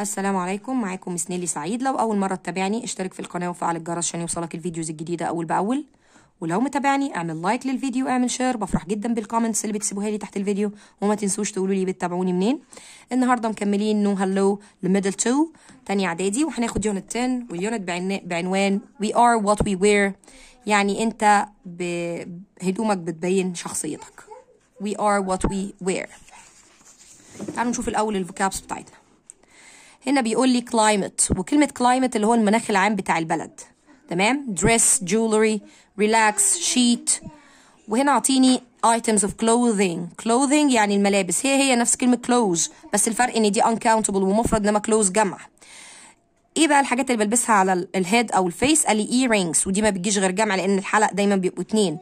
السلام عليكم معاكم سنيلي سعيد لو اول مره تتابعني اشترك في القناه وفعل الجرس عشان يوصلك الفيديوز الجديده اول باول ولو متابعني اعمل لايك للفيديو اعمل شير بفرح جدا بالكومنتس اللي بتسيبوها لي تحت الفيديو وما تنسوش تقولوا لي بتتابعوني منين النهارده مكملين نو هالو لميدل 2 تاني اعدادي وهناخد يونت 10 واليونت بعنوان وي ار وات وي وير يعني انت بهدومك بتبين شخصيتك وي ار وات وي وير تعالوا نشوف الاول الفوكابس بتاعتنا هنا بيقول لي climate وكلمة climate اللي هو المناخ العام بتاع البلد تمام dress jewelry relax sheet وهنا اعطيني items of clothing clothing يعني الملابس هي هي نفس كلمة clothes بس الفرق ان دي uncountable ومفرد انما clothes جمع ايه بقى الحاجات اللي بلبسها على الهيد او الفيس قال لي earrings ودي ما بتجيش غير جمع لان الحلق دايما بيبقوا اتنين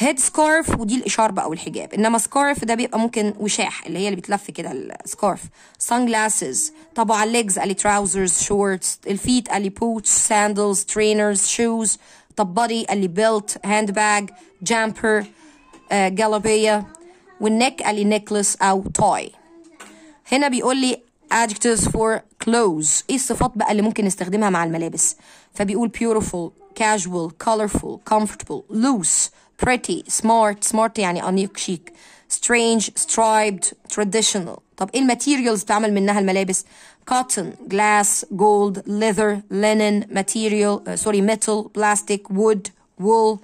هيد سكارف ودي الاشاربه او الحجاب انما سكارف ده بيبقى ممكن وشاح اللي هي اللي بتلف كده السكارف سان جلاسز طب على الليجز قال لي تراوزرز شورتس الفيت قال لي بوتس ساندلز ترينرز شوز طب بادي قال لي بيلت هاند باج جامبر جالابيه والنك قال لي نيكلس او توي هنا بيقول لي adjectives for clothes ايه الصفات بقى اللي ممكن نستخدمها مع الملابس فبيقول beautiful casual colorful comfortable loose pretty smart smart يعني أنيق شيك strange striped traditional طب ايه الماتيريالز بتعمل منها الملابس cotton glass gold leather linen material uh, sorry metal plastic wood wool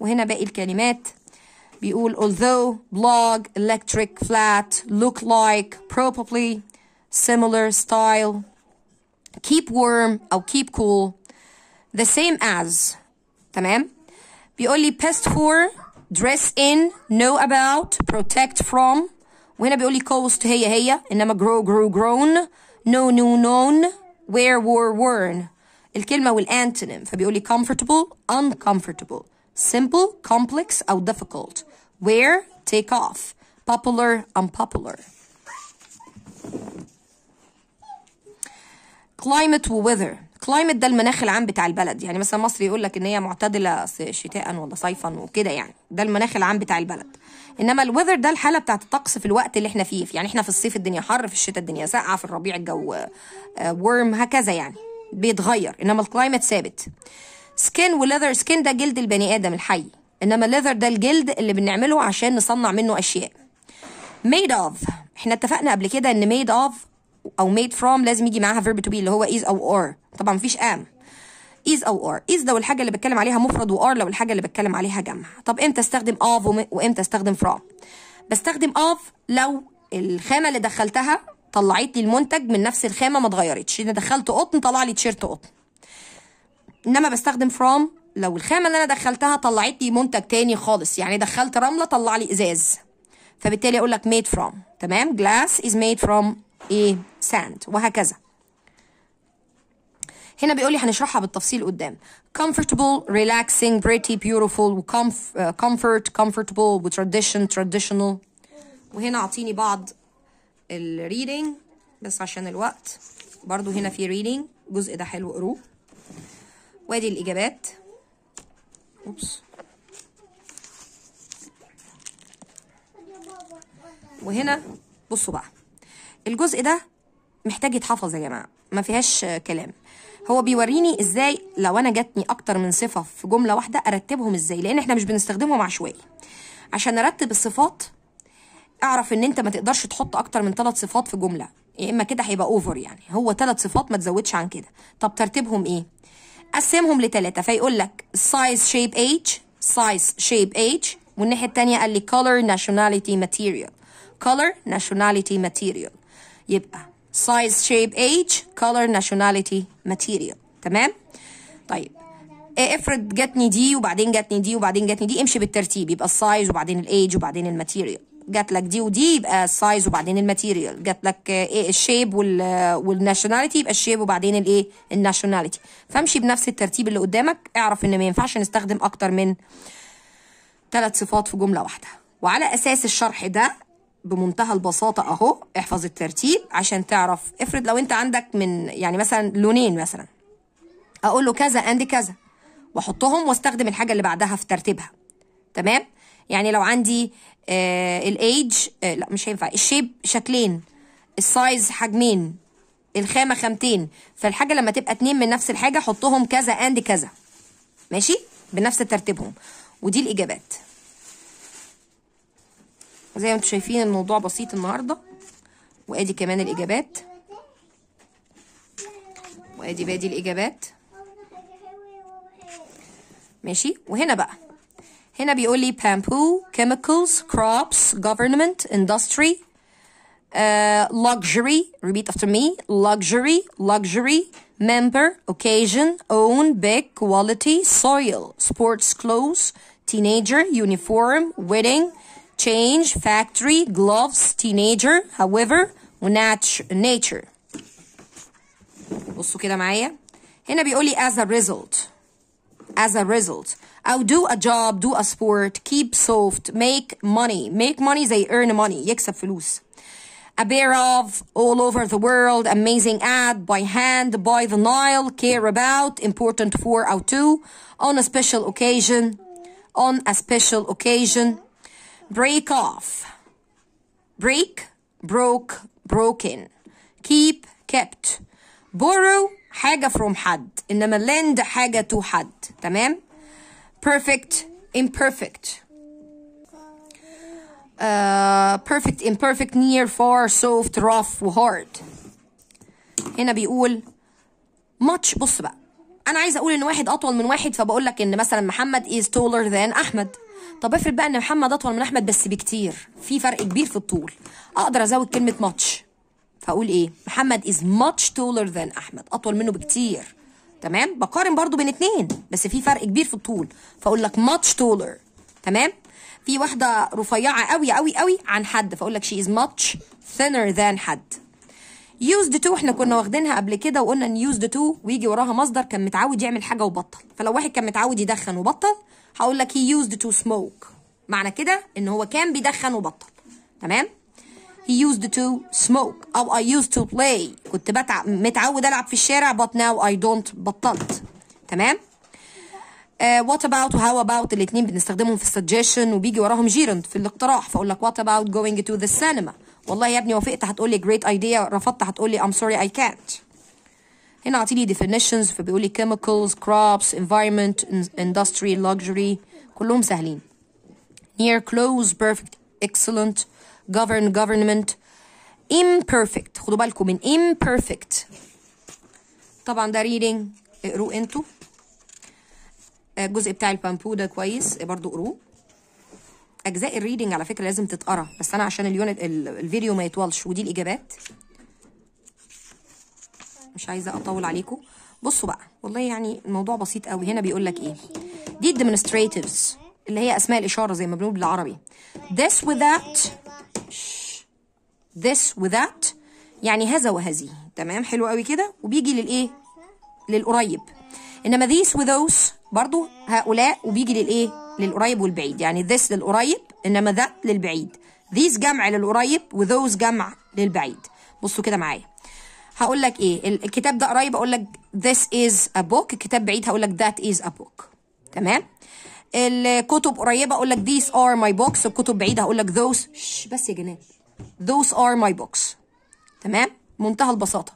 وهنا باقي الكلمات بيقول although blog electric flat look like probably similar style keep warm او keep cool the same as تمام بيقول لي past for dress in know about protect from وهنا بيقول لي cost هي هي انما grow grow grown No new known where were worn الكلمه والانتونيم فبيقول لي comfortable uncomfortable simple complex او difficult wear take off popular unpopular climate weather. الكلايمت ده المناخ العام بتاع البلد يعني مثلا مصر يقول لك ان هي معتدله شتاء ولا صيفا وكده يعني ده المناخ العام بتاع البلد انما الويذر ده الحاله بتاعت الطقس في الوقت اللي احنا فيه يعني احنا في الصيف الدنيا حر في الشتاء الدنيا ساقعه في الربيع الجو ورم آه، هكذا يعني بيتغير انما الكلايمت ثابت سكين وليذر سكين ده جلد البني ادم الحي انما ليذر ده الجلد اللي بنعمله عشان نصنع منه اشياء ميد اوف احنا اتفقنا قبل كده ان ميد اوف او ميد فروم لازم يجي معاها فيرب تو بي اللي هو از او ار طبعا مفيش ام is او ار is لو الحاجه اللي بتكلم عليها مفرد وار لو الحاجه اللي بتكلم عليها جمع طب امتى استخدم اوف وامتى استخدم فروم بستخدم اوف لو الخامه اللي دخلتها طلعت لي المنتج من نفس الخامه ما اتغيرتش انا دخلت قطن طلع لي تيشيرت قطن انما بستخدم فروم لو الخامه اللي انا دخلتها طلعت لي منتج تاني خالص يعني دخلت رمله طلع لي ازاز فبالتالي اقول لك ميد فروم تمام جلاس از ميد فروم ايه sand وهكذا هنا بيقول لي هنشرحها بالتفصيل قدام comfortable relaxing pretty beautiful comfort comfortable tradition traditional وهنا اعطيني بعض الريدنج بس عشان الوقت برضو هنا في ريدنج الجزء ده حلو قروه وادي الاجابات اوبس وهنا بصوا بقى الجزء ده محتاج يتحفظ يا جماعه ما فيهاش كلام هو بيوريني ازاي لو انا جاتني اكتر من صفه في جمله واحده ارتبهم ازاي لان احنا مش بنستخدمهم عشوائي عشان ارتب الصفات اعرف ان انت ما تقدرش تحط اكتر من ثلاث صفات في جمله يا اما كده هيبقى اوفر يعني هو ثلاث صفات ما تزودش عن كده طب ترتيبهم ايه قسمهم لثلاثه فيقول لك سايز شيب ايج سايز شيب ايج والناحيه الثانيه قال لي كولر ناشوناليتي ماتيريال كولر ناشوناليتي ماتيريال يبقى size shape age color nationality material تمام طيب إيه، افرض جاتني دي وبعدين جاتني دي وبعدين جاتني دي امشي بالترتيب يبقى السايز وبعدين الايج وبعدين الماتيريال جات لك دي ودي يبقى السايز وبعدين الماتيريال جات لك ايه الشيب والناشوناليتي يبقى الشيب وبعدين الايه الناشوناليتي فامشي بنفس الترتيب اللي قدامك اعرف ان ما ينفعش نستخدم اكتر من ثلاث صفات في جمله واحده وعلى اساس الشرح ده بمنتهى البساطه اهو احفظ الترتيب عشان تعرف افرض لو انت عندك من يعني مثلا لونين مثلا اقول له كذا اند كذا واحطهم واستخدم الحاجه اللي بعدها في ترتيبها تمام يعني لو عندي آه الايدج آه لا مش هينفع الشيب شكلين السايز حجمين الخامه خامتين فالحاجه لما تبقى اتنين من نفس الحاجه حطهم كذا اند كذا ماشي بنفس ترتيبهم ودي الاجابات زي ما انتم شايفين الموضوع بسيط النهارده وادي كمان الاجابات وادي بادي الاجابات ماشي وهنا بقى هنا بيقول لي بامبو كيميكلز كروبس جوفرمنت اندستري لوكسري ريبيت افتر مي لوكسري لوكسري member occasion own big quality soil sports clothes teenager uniform wedding change, factory, gloves, teenager, however, nature. بصوا كده معايا هنا بيقول as a result as a result I'll do a job do a sport keep soft make money make money زي earn money يكسب فلوس a bear of all over the world amazing ad by hand by the Nile care about important for out to on a special occasion on a special occasion break off, break, broke, broken, keep, kept, borrow حاجة from حد إنما lend حاجة to حد تمام perfect imperfect uh, perfect imperfect near far soft rough hard هنا بيقول much بص بقى أنا عايزة أقول إن واحد أطول من واحد فبقول لك إن مثلا محمد is taller than أحمد طب افرض بقى ان محمد اطول من احمد بس بكتير في فرق كبير في الطول اقدر ازود كلمه ماتش فاقول ايه محمد از ماتش تولر ذان احمد اطول منه بكتير تمام بقارن برضو بين اتنين بس في فرق كبير في الطول فاقول لك ماتش تولر تمام في واحده رفيعه قوي قوي قوي عن حد فاقول لك شي از ماتش ثينر ذان حد يوزد تو احنا كنا واخدينها قبل كده وقلنا ان يوزد تو ويجي وراها مصدر كان متعود يعمل حاجه وبطل فلو واحد كان متعود يدخن وبطل هقول لك he used to smoke معنى كده ان هو كان بيدخن وبطل تمام he used to smoke او I used to play كنت بتع... متعود العب في الشارع but now I don't بطلت تمام uh, what about how about الاثنين بنستخدمهم في suggestion وبيجي وراهم جيرند في الاقتراح فاقول لك what about going to the cinema والله يا ابني وافقت هتقول لي great idea رفضت هتقول لي I'm sorry I can't هنا عطيني definitions فبيقولي chemicals crops environment industry luxury كلهم سهلين near close perfect excellent govern government imperfect خدوا بالكم من imperfect طبعا ده reading اقروه انتوا الجزء آه، بتاع البامبو ده كويس آه، برضو اقروه اجزاء الريدنج على فكره لازم تتقرا بس انا عشان اليونت الفيديو ما يطولش ودي الاجابات مش عايزه اطول عليكم بصوا بقى والله يعني الموضوع بسيط قوي هنا بيقول لك ايه دي الديمونستريتيفز اللي هي اسماء الاشاره زي ما بنقول بالعربي this without this without يعني هذا وهذه تمام حلو قوي كده وبيجي للايه للقريب انما these وthose برضو هؤلاء وبيجي للايه للقريب والبعيد يعني this للقريب انما that للبعيد these جمع للقريب وthose جمع للبعيد بصوا كده معايا هقول لك ايه الكتاب ده قريب اقول لك this is a book الكتاب بعيد هقول لك that is a book تمام الكتب قريبه اقول لك these are my books الكتب بعيده هقول لك those شش بس يا جنان those are my books تمام منتهى البساطه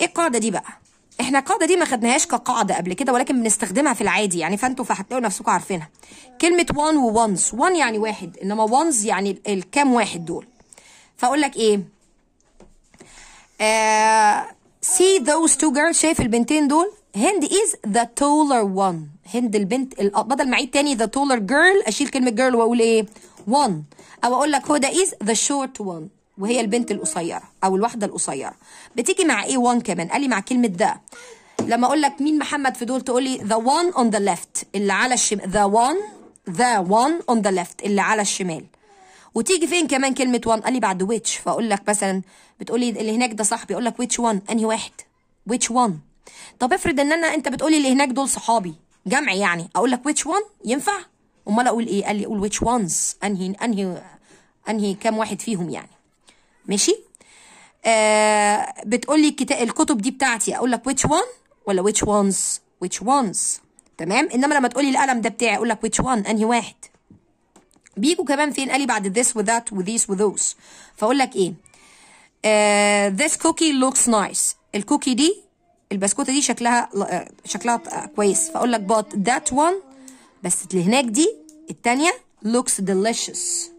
ايه القاعده دي بقى احنا القاعده دي ما خدناهاش كقاعده قبل كده ولكن بنستخدمها في العادي يعني فانتوا فهتلاقوا نفسكم عارفينها كلمه وان وونز وان يعني واحد انما وانز يعني الكام واحد دول فاقول لك ايه سي ذوز تو جيرلز شايف البنتين دول هند از ذا تولر وان هند البنت بدل ما اعيد تاني ذا تولر جيرل اشيل كلمه جيرل واقول ايه وان او اقول لك هدى از ذا شورت وان وهي البنت القصيره او الواحده القصيره بتيجي مع ايه وان كمان قال لي مع كلمه ذا لما اقول لك مين محمد في دول تقول لي ذا وان اون ذا ليفت اللي على الشمال ذا وان ذا وان اون ذا ليفت اللي على الشمال وتيجي فين كمان كلمه وان قال لي بعد ويتش فاقول لك مثلا بتقولي اللي هناك ده صاحبي اقول لك ويتش وان انهي واحد ويتش وان طب افرض ان انا انت بتقولي اللي هناك دول صحابي جمع يعني اقول لك ويتش وان ينفع امال اقول ايه قال لي قول ويتش وانز انهي انهي انهي كام واحد فيهم يعني ماشي آه بتقولي الكتب دي بتاعتي اقول لك ويتش وان ولا ويتش وانز ويتش وانز تمام انما لما تقولي القلم ده بتاعي اقول لك ويتش وان انهي واحد بيجوا كمان فين قال لي بعد this وذات with those فاقول لك ايه uh, this cookie looks nice الكوكي دي البسكوته دي شكلها آه، شكلها آه، كويس فاقول لك but that one بس اللي هناك دي التانية looks delicious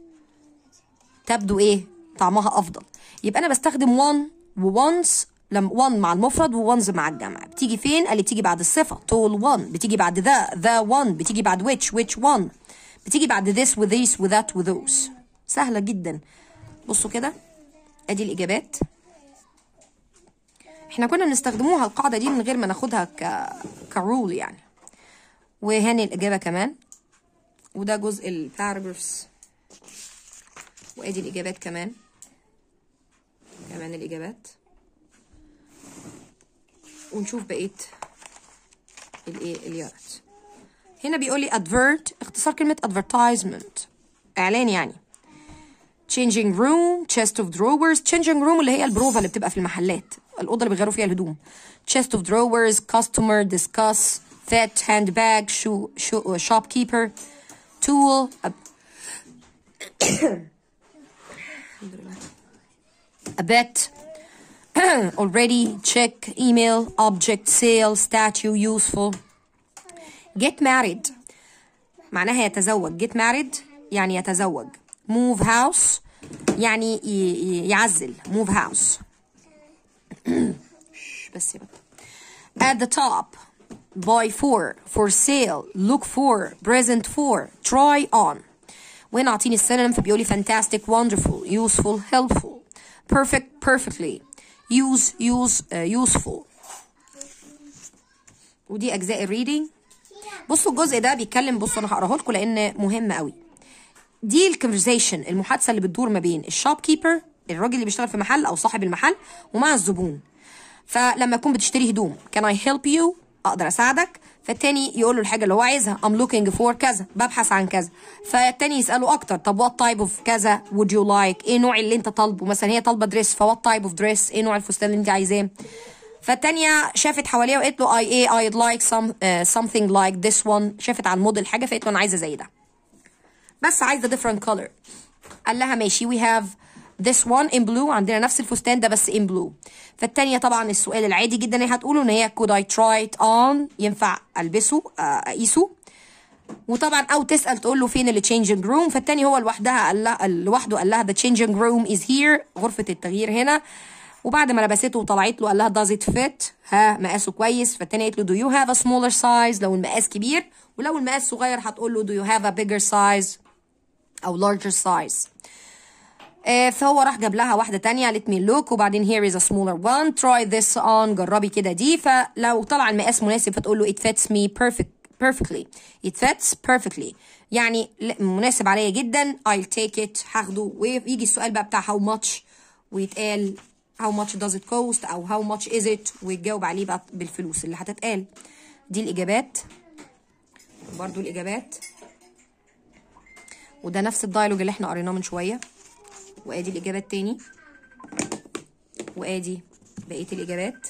تبدو ايه طعمها افضل يبقى انا بستخدم one و once لما وان مع المفرد وونز مع الجمع بتيجي فين قال لي بتيجي بعد الصفه تول وان بتيجي بعد ذا ذا وان بتيجي بعد ويتش ويتش وان بتيجي بعد this و this و that و those سهلة جدا بصوا كده ادي الاجابات احنا كنا بنستخدموها القاعدة دي من غير ما ناخدها ك كرول يعني وهاني الاجابة كمان وده جزء الباراجرافز وادي الاجابات كمان كمان الاجابات ونشوف بقيه الايه اليارات هنا بيقول لي advert اختصار كلمة advertisement إعلان يعني changing room chest of drawers changing room اللي هي البروفة اللي بتبقى في المحلات الأوضة اللي بيغيروا فيها الهدوم chest of drawers customer discuss that handbag shoe, shoe uh, shopkeeper tool a, a bet already check email object sale statue useful get married معناها يتزوج get married يعني يتزوج move house يعني يعزل move house بس at the top buy for for sale look for present for try on وهنا اعطيني السينونيم فبيقول لي fantastic wonderful useful helpful perfect perfectly use use uh, useful ودي اجزاء الريدنج بصوا الجزء ده بيتكلم بصوا انا هقراه لكم لان مهم قوي دي الكونفرزيشن المحادثه اللي بتدور ما بين الشوب كيبر الراجل اللي بيشتغل في محل او صاحب المحل ومع الزبون فلما تكون بتشتري هدوم كان اي هيلب يو اقدر اساعدك فالتاني يقول له الحاجه اللي هو عايزها ام لوكينج فور كذا ببحث عن كذا فالتاني يساله اكتر طب وات تايب اوف كذا وود يو لايك ايه نوع اللي انت طالبه مثلا هي طالبه دريس فوات تايب اوف دريس ايه نوع الفستان اللي انت عايزاه فالتانية شافت حواليها وقالت له I ايه I'd like some uh, something like this one شافت على الموديل حاجة فقالت له أنا عايزة زي ده بس عايزة different color قال لها ماشي we have this one in blue عندنا نفس الفستان ده بس in blue فالتانية طبعا السؤال العادي جدا اللي هتقوله ان هي could I try it on ينفع البسه آه، اقيسه وطبعا او تسال تقول له فين اللي changing room فالتاني هو لوحدها قال لها لوحده قال لها the changing room is here غرفه التغيير هنا وبعد ما لبسته وطلعت له قال لها داز ات فيت ها مقاسه كويس فالتانية قالت له دو يو هاف ا سمولر سايز لو المقاس كبير ولو المقاس صغير هتقول له دو يو هاف ا بيجر سايز او لارجر آه، سايز فهو راح جاب لها واحدة تانية قالت me لوك وبعدين هير از ا سمولر وان تراي this اون جربي كده دي فلو طلع المقاس مناسب فتقول له ات فيتس مي بيرفكت perfectly it fits perfectly يعني مناسب عليا جدا I'll take it هاخده ويجي السؤال بقى بتاع how much ويتقال هاو ماتش داز ات كوست او هاو ماتش از ات وتجاوب عليه بقى بالفلوس اللي هتتقال دي الاجابات برضو الاجابات وده نفس الدايلوج اللي احنا قريناه من شويه وادي الاجابات تاني وادي بقيه الاجابات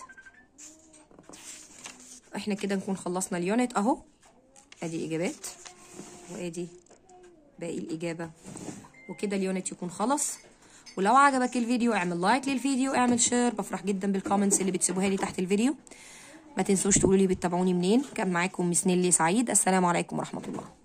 احنا كده نكون خلصنا اليونت اهو ادي الاجابات وادي باقي الاجابه وكده اليونت يكون خلص ولو عجبك الفيديو اعمل لايك للفيديو اعمل شير بفرح جدا بالكومنتس اللي بتسيبوها لي تحت الفيديو ما تنسوش تقولوا لي بتتابعوني منين كان معاكم مسنيلي سعيد السلام عليكم ورحمه الله